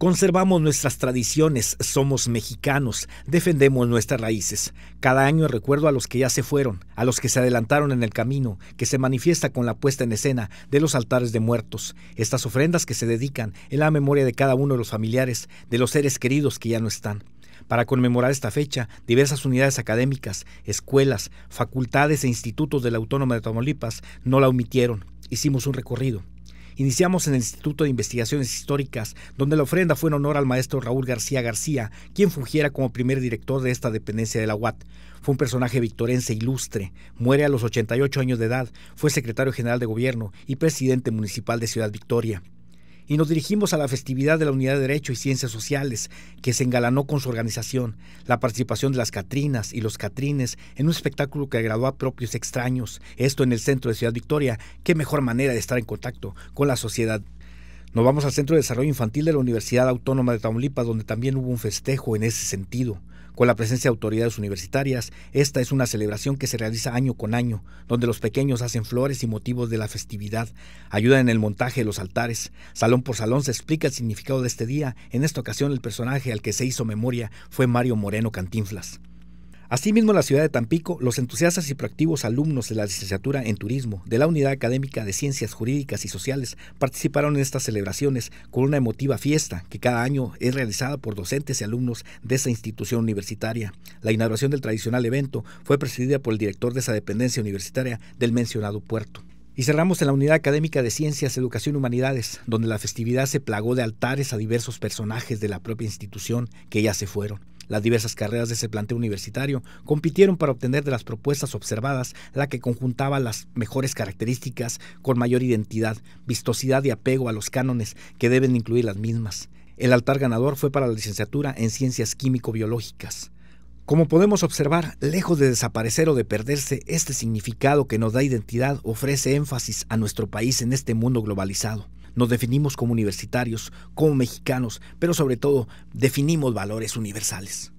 Conservamos nuestras tradiciones, somos mexicanos, defendemos nuestras raíces. Cada año recuerdo a los que ya se fueron, a los que se adelantaron en el camino, que se manifiesta con la puesta en escena de los altares de muertos, estas ofrendas que se dedican en la memoria de cada uno de los familiares, de los seres queridos que ya no están. Para conmemorar esta fecha, diversas unidades académicas, escuelas, facultades e institutos de la Autónoma de Tamaulipas no la omitieron. Hicimos un recorrido. Iniciamos en el Instituto de Investigaciones Históricas, donde la ofrenda fue en honor al maestro Raúl García García, quien fungiera como primer director de esta dependencia de la UAT. Fue un personaje victorense ilustre, muere a los 88 años de edad, fue secretario general de gobierno y presidente municipal de Ciudad Victoria y nos dirigimos a la festividad de la Unidad de Derecho y Ciencias Sociales, que se engalanó con su organización, la participación de las Catrinas y los Catrines en un espectáculo que agradó a propios extraños, esto en el centro de Ciudad Victoria. Qué mejor manera de estar en contacto con la sociedad. Nos vamos al Centro de Desarrollo Infantil de la Universidad Autónoma de Tamaulipas, donde también hubo un festejo en ese sentido. Con la presencia de autoridades universitarias, esta es una celebración que se realiza año con año, donde los pequeños hacen flores y motivos de la festividad, ayudan en el montaje de los altares. Salón por salón se explica el significado de este día. En esta ocasión, el personaje al que se hizo memoria fue Mario Moreno Cantinflas. Asimismo, en la ciudad de Tampico, los entusiastas y proactivos alumnos de la licenciatura en turismo de la Unidad Académica de Ciencias Jurídicas y Sociales participaron en estas celebraciones con una emotiva fiesta que cada año es realizada por docentes y alumnos de esa institución universitaria. La inauguración del tradicional evento fue presidida por el director de esa dependencia universitaria del mencionado puerto. Y cerramos en la Unidad Académica de Ciencias, Educación y Humanidades, donde la festividad se plagó de altares a diversos personajes de la propia institución que ya se fueron. Las diversas carreras de ese planteo universitario compitieron para obtener de las propuestas observadas la que conjuntaba las mejores características con mayor identidad, vistosidad y apego a los cánones que deben incluir las mismas. El altar ganador fue para la licenciatura en Ciencias Químico-Biológicas. Como podemos observar, lejos de desaparecer o de perderse, este significado que nos da identidad ofrece énfasis a nuestro país en este mundo globalizado. Nos definimos como universitarios, como mexicanos, pero sobre todo definimos valores universales.